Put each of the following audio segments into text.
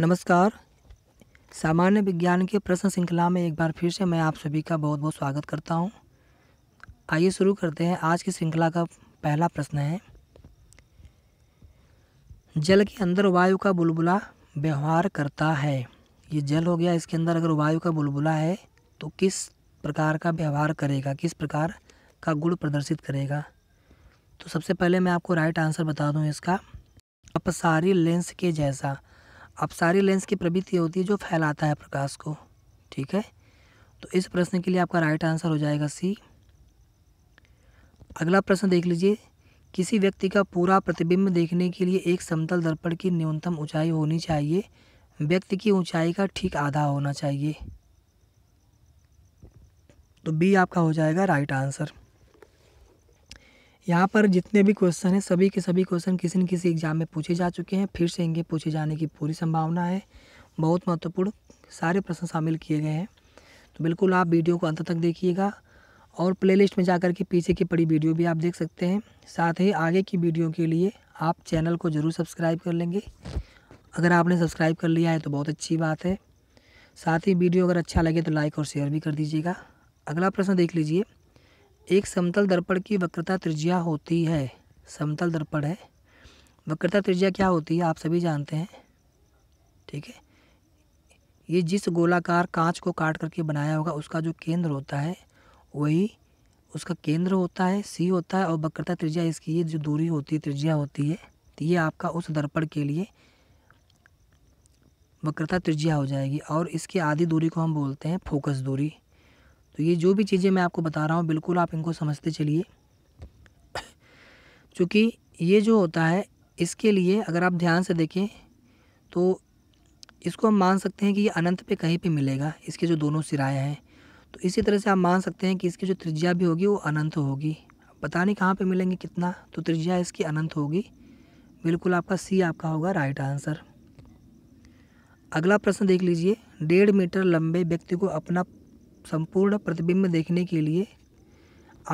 नमस्कार सामान्य विज्ञान के प्रश्न श्रृंखला में एक बार फिर से मैं आप सभी का बहुत बहुत स्वागत करता हूं। आइए शुरू करते हैं आज की श्रृंखला का पहला प्रश्न है जल के अंदर वायु का बुलबुला व्यवहार करता है ये जल हो गया इसके अंदर अगर वायु का बुलबुला है तो किस प्रकार का व्यवहार करेगा किस प्रकार का गुण प्रदर्शित करेगा तो सबसे पहले मैं आपको राइट आंसर बता दूं इसका अपसारी लेंस के जैसा अब सारी लेंस की प्रवृत्ति होती है जो फैलाता है प्रकाश को ठीक है तो इस प्रश्न के लिए आपका राइट आंसर हो जाएगा सी अगला प्रश्न देख लीजिए किसी व्यक्ति का पूरा प्रतिबिंब देखने के लिए एक समतल दर्पण की न्यूनतम ऊंचाई होनी चाहिए व्यक्ति की ऊंचाई का ठीक आधा होना चाहिए तो बी आपका हो जाएगा राइट आंसर यहाँ पर जितने भी क्वेश्चन हैं सभी के सभी क्वेश्चन किसी न किसी एग्जाम में पूछे जा चुके हैं फिर से इनके पूछे जाने की पूरी संभावना है बहुत महत्वपूर्ण सारे प्रश्न शामिल किए गए हैं तो बिल्कुल आप वीडियो को अंत तक देखिएगा और प्लेलिस्ट में जाकर के पीछे की पड़ी वीडियो भी आप देख सकते हैं साथ ही आगे की वीडियो के लिए आप चैनल को ज़रूर सब्सक्राइब कर लेंगे अगर आपने सब्सक्राइब कर लिया है तो बहुत अच्छी बात है साथ ही वीडियो अगर अच्छा लगे तो लाइक और शेयर भी कर दीजिएगा अगला प्रश्न देख लीजिए एक समतल दर्पण की वक्रता त्रिज्या होती है समतल दर्पण है वक्रता त्रिज्या क्या होती है आप सभी जानते हैं ठीक है ये जिस गोलाकार कांच को काट करके बनाया होगा उसका जो केंद्र होता है वही उसका केंद्र होता है सी होता है और वक्रता त्रिज्या इसकी ये जो दूरी होती है त्रिज्या होती है तो ये आपका उस दर्पण के लिए वक्रता त्रिज्या हो जाएगी और इसकी आधी दूरी को हम बोलते हैं फोकस दूरी तो ये जो भी चीज़ें मैं आपको बता रहा हूँ बिल्कुल आप इनको समझते चलिए चूँकि ये जो होता है इसके लिए अगर आप ध्यान से देखें तो इसको हम मान सकते हैं कि ये अनंत पे कहीं पे मिलेगा इसके जो दोनों सिराए हैं तो इसी तरह से आप मान सकते हैं कि इसकी जो त्रिज्या भी होगी वो अनंत होगी पता नहीं कहाँ पे मिलेंगे कितना तो त्रिज्या इसकी अनंत होगी बिल्कुल आपका सी आपका होगा राइट आंसर अगला प्रश्न देख लीजिए डेढ़ मीटर लंबे व्यक्ति को अपना संपूर्ण प्रतिबिंब देखने के लिए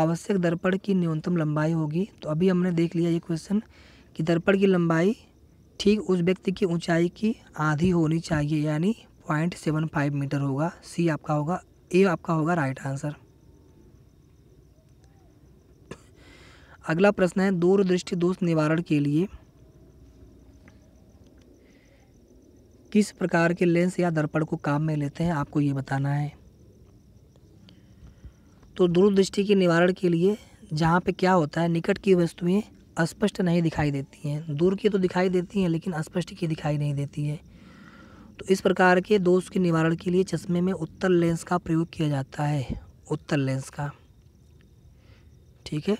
आवश्यक दर्पण की न्यूनतम लंबाई होगी तो अभी हमने देख लिया ये क्वेश्चन कि दर्पण की लंबाई ठीक उस व्यक्ति की ऊंचाई की आधी होनी चाहिए यानी पॉइंट सेवन फाइव मीटर होगा सी आपका होगा ए आपका होगा राइट आंसर अगला प्रश्न है दूरदृष्टि दोष निवारण के लिए किस प्रकार के लेंस या दर्पण को काम में लेते हैं आपको ये बताना है तो दूरदृष्टि के निवारण के लिए जहाँ पे क्या होता है निकट की वस्तुएं अस्पष्ट नहीं दिखाई देती हैं दूर की तो दिखाई देती हैं लेकिन अस्पष्ट की दिखाई नहीं देती है तो इस प्रकार के दोष के निवारण के लिए चश्मे में उत्तर लेंस का प्रयोग किया जाता है उत्तर लेंस का ठीक है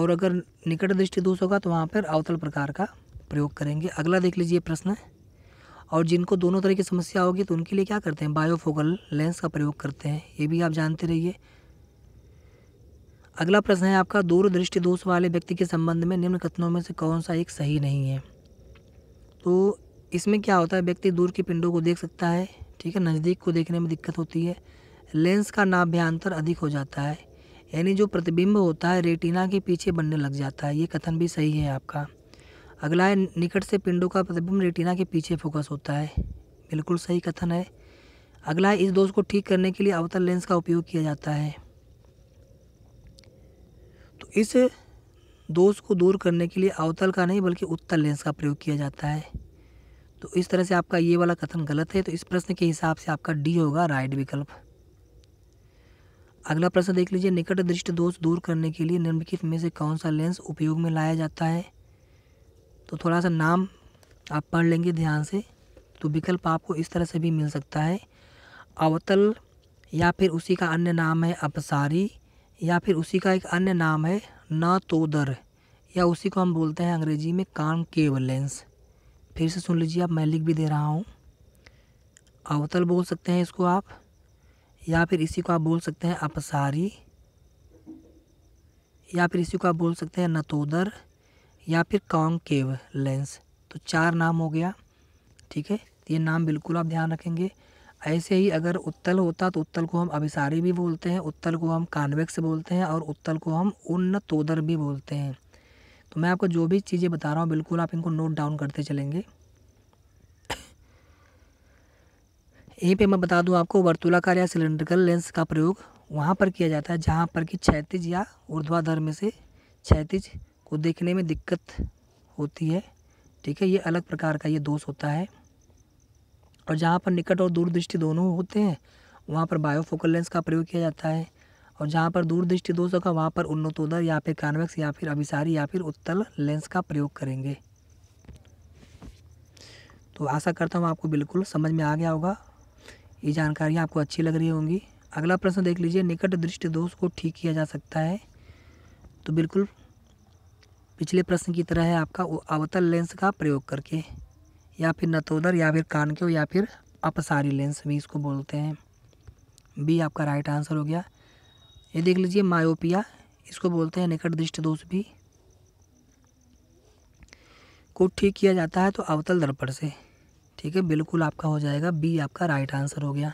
और अगर निकट दृष्टि दोष होगा तो वहाँ पर अवतल प्रकार का प्रयोग करेंगे अगला देख लीजिए प्रश्न और जिनको दोनों तरह की समस्या होगी तो उनके लिए क्या करते हैं बायोफोकल लेंस का प्रयोग करते हैं ये भी आप जानते रहिए अगला प्रश्न है आपका दूरदृष्टि दोष वाले व्यक्ति के संबंध में निम्न कथनों में से कौन सा एक सही नहीं है तो इसमें क्या होता है व्यक्ति दूर के पिंडों को देख सकता है ठीक है नज़दीक को देखने में दिक्कत होती है लेंस का नाभ्यांतर अधिक हो जाता है यानी जो प्रतिबिंब होता है रेटिना के पीछे बनने लग जाता है ये कथन भी सही है आपका अगला है निकट से पिंडों का प्रतिबिंब रेटिना के पीछे फोकस होता है बिल्कुल सही कथन है अगला है इस दोष को ठीक करने के लिए अवतल लेंस का उपयोग किया जाता है इस दोष को दूर करने के लिए अवतल का नहीं बल्कि उत्तल लेंस का प्रयोग किया जाता है तो इस तरह से आपका ये वाला कथन गलत है तो इस प्रश्न के हिसाब से आपका डी होगा राइट विकल्प अगला प्रश्न देख लीजिए निकट दृष्ट दोष दूर करने के लिए निम्नलिखित में से कौन सा लेंस उपयोग में लाया जाता है तो थोड़ा सा नाम आप पढ़ लेंगे ध्यान से तो विकल्प आपको इस तरह से भी मिल सकता है अवतल या फिर उसी का अन्य नाम है अपसारी या फिर उसी का एक अन्य नाम है तो दर या उसी को हम बोलते हैं अंग्रेजी में कान केबल लेंस फिर से सुन लीजिए आप मैं लिख भी दे रहा हूँ अवतल बोल सकते हैं इसको आप या फिर इसी को आप बोल सकते हैं अपसारी या फिर इसी को आप बोल सकते हैं नतोदर या फिर कॉन्केव लेंस तो चार नाम हो गया ठीक है ये नाम बिल्कुल आप ध्यान रखेंगे ऐसे ही अगर उत्तल होता तो उत्तल को हम अभिसारी भी बोलते हैं उत्तल को हम कानवेक्स बोलते हैं और उत्तल को हम उन्न तोदर भी बोलते हैं तो मैं आपको जो भी चीज़ें बता रहा हूँ बिल्कुल आप इनको नोट डाउन करते चलेंगे यहीं पे मैं बता दूं आपको वर्तुलाकार या सिलेंड्रिकल लेंस का प्रयोग वहाँ पर किया जाता है जहाँ पर कि क्षैतिज या ऊर्ध्वाधर में से क्षैतिज को देखने में दिक्कत होती है ठीक है ये अलग प्रकार का ये दोष होता है और जहाँ पर निकट और दूरदृष्टि दोनों होते हैं वहाँ पर बायोफोकल लेंस का प्रयोग किया जाता है और जहाँ पर दूरदृष्टि सौ होगा वहाँ पर उन्नतोदर या फिर कानवेक्स या फिर अभिसारी या फिर उत्तल लेंस का प्रयोग करेंगे तो आशा करता हूँ आपको बिल्कुल समझ में आ गया होगा ये जानकारियाँ आपको अच्छी लग रही होंगी अगला प्रश्न देख लीजिए निकट दृष्टि दोष को ठीक किया जा सकता है तो बिल्कुल पिछले प्रश्न की तरह है आपका अवतल लेंस का प्रयोग करके या फिर नतोदर या फिर कानक्यो या फिर अपसारी लेंस भी इसको बोलते हैं बी आपका राइट आंसर हो गया ये देख लीजिए मायोपिया इसको बोलते हैं निकट दृष्ट दोष भी को ठीक किया जाता है तो अवतल दर्पण से ठीक है बिल्कुल आपका हो जाएगा बी आपका राइट आंसर हो गया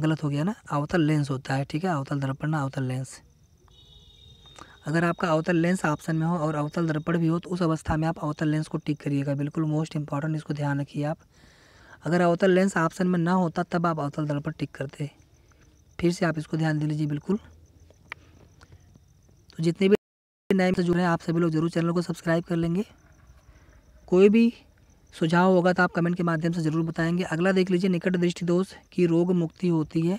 गलत हो गया ना अवतल लेंस होता है ठीक है अवतल दर्पण ना अवतल लेंस अगर आपका अवतल लेंस ऑप्शन में हो और अवतल दर्पण भी हो तो उस अवस्था में आप अवतल लेंस को टिक करिएगा बिल्कुल मोस्ट इंपॉर्टेंट इसको ध्यान रखिए आप अगर अवतल लेंस ऑप्शन में ना होता तब आप अवतल दर्पण टिक करते फिर से आप इसको ध्यान दे लीजिए बिल्कुल तो जितने भी नए से जुड़े हैं आप सभी लोग जरूर चैनल को सब्सक्राइब कर लेंगे कोई भी सुझाव होगा तो आप कमेंट के माध्यम से ज़रूर बताएंगे अगला देख लीजिए निकट दृष्टि दोष की रोग मुक्ति होती है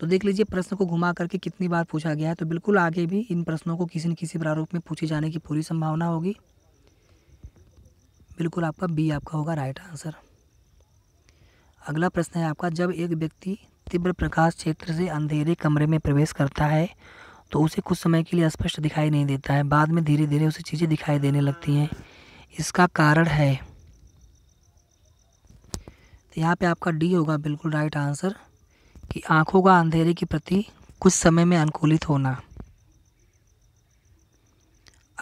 तो देख लीजिए प्रश्न को घुमा करके कितनी बार पूछा गया है तो बिल्कुल आगे भी इन प्रश्नों को किसी न किसी प्रारूप में पूछे जाने की पूरी संभावना होगी बिल्कुल आपका बी आपका होगा राइट आंसर अगला प्रश्न है आपका जब एक व्यक्ति तीव्र प्रकाश क्षेत्र से अंधेरे कमरे में प्रवेश करता है तो उसे कुछ समय के लिए स्पष्ट दिखाई नहीं देता है बाद में धीरे धीरे उसे चीज़ें दिखाई देने लगती हैं इसका कारण है तो यहाँ पे आपका डी होगा बिल्कुल राइट आंसर कि आँखों का अंधेरे के प्रति कुछ समय में अनुकूलित होना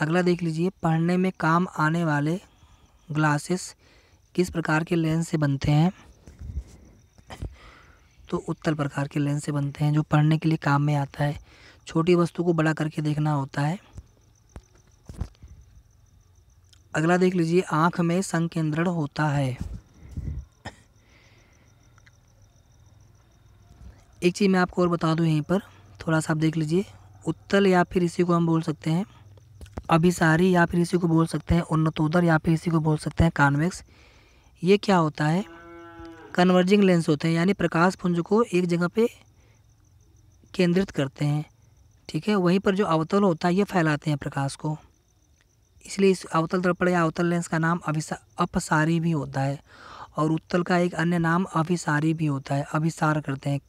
अगला देख लीजिए पढ़ने में काम आने वाले ग्लासेस किस प्रकार के लेंस से बनते हैं तो उत्तर प्रकार के लेंस से बनते हैं जो पढ़ने के लिए काम में आता है छोटी वस्तु को बड़ा करके देखना होता है अगला देख लीजिए आँख में संकेंद्रण होता है एक चीज़ मैं आपको और बता दूँ यहीं पर थोड़ा सा आप देख लीजिए उत्तल या फिर इसी को हम बोल सकते हैं अभिसारी या फिर इसी को बोल सकते हैं उन्नतोदर या फिर इसी को बोल सकते हैं कॉन्वेक्स ये क्या होता है कन्वर्जिंग लेंस होते हैं यानी प्रकाश पुंज को एक जगह पे केंद्रित करते हैं ठीक है वहीं पर जो अवतल होता है ये फैलाते हैं प्रकाश को इसलिए इस अवतल दर्पण या अवतल लेंस का नाम अभिसा अपसारी भी होता है और उत्तल का एक अन्य नाम अभिसारी भी होता है अभिसार करते हैं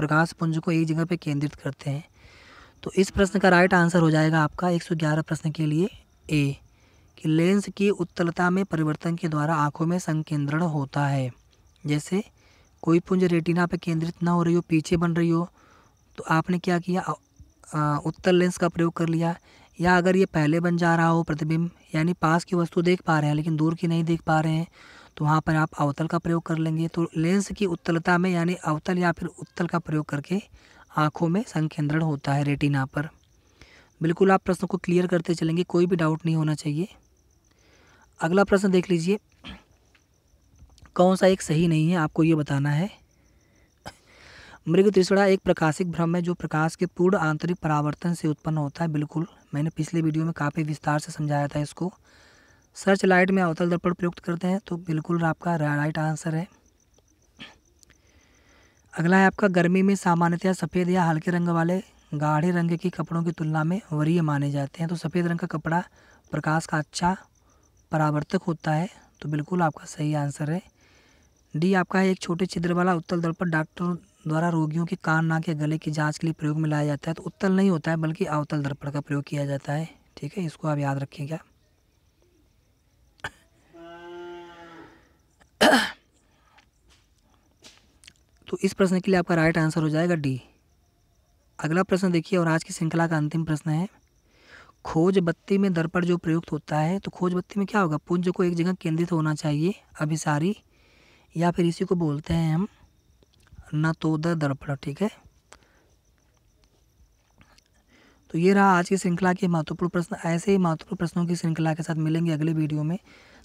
प्रकाश पुंज को एक जगह पर केंद्रित करते हैं तो इस प्रश्न का राइट आंसर हो जाएगा आपका 111 प्रश्न के लिए ए कि लेंस की उत्तलता में परिवर्तन के द्वारा आंखों में संकेंद्रण होता है जैसे कोई पुंज रेटिना पर केंद्रित ना हो रही हो पीछे बन रही हो तो आपने क्या किया उत्तल लेंस का प्रयोग कर लिया या अगर ये पहले बन जा रहा हो प्रतिबिंब यानी पास की वस्तु देख पा रहे हैं लेकिन दूर की नहीं देख पा रहे हैं तो वहाँ पर आप अवतल का प्रयोग कर लेंगे तो लेंस की उत्तलता में यानी अवतल या फिर उत्तल का प्रयोग करके आँखों में संकेंद्रण होता है रेटिना पर बिल्कुल आप प्रश्न को क्लियर करते चलेंगे कोई भी डाउट नहीं होना चाहिए अगला प्रश्न देख लीजिए कौन सा एक सही नहीं है आपको ये बताना है मृग त्रिशड़ा एक प्रकाशिक भ्रम है जो प्रकाश के पूर्ण आंतरिक परावर्तन से उत्पन्न होता है बिल्कुल मैंने पिछले वीडियो में काफ़ी विस्तार से समझाया था इसको सर्च लाइट में अवतल दर्पण प्रयुक्त करते हैं तो बिल्कुल आपका राइट आंसर है अगला है आपका गर्मी में सामान्यतः सफ़ेद या हल्के रंग वाले गाढ़े रंग के कपड़ों की तुलना में वरीय माने जाते हैं तो सफ़ेद रंग का कपड़ा प्रकाश का अच्छा परावर्तक होता है तो बिल्कुल आपका सही आंसर है डी आपका है एक छोटे छिद्र वाला उत्तल दर्पण डॉक्टर द्वारा रोगियों के कान नाक या गले की जांच के लिए प्रयोग में लाया जाता है तो उत्तल नहीं होता है बल्कि अवतल दर्पण का प्रयोग किया जाता है ठीक है इसको आप याद रखिएगा तो इस प्रश्न के लिए आपका राइट आंसर हो जाएगा डी अगला प्रश्न देखिए और आज की श्रृंखला का अंतिम प्रश्न है खोज बत्ती में दर्पण जो प्रयुक्त होता है तो खोज बत्ती में क्या होगा पुंज को एक जगह केंद्रित होना चाहिए अभिसारी या फिर इसी को बोलते हैं हम नतोदर दर्पण ठीक है तो ये रहा आज की श्रृंखला के महत्वपूर्ण प्रश्न ऐसे ही महत्वपूर्ण प्रश्नों की श्रृंखला के साथ मिलेंगे अगले वीडियो में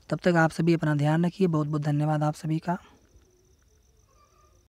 तब तक आप सभी अपना ध्यान रखिए बहुत बहुत धन्यवाद आप सभी का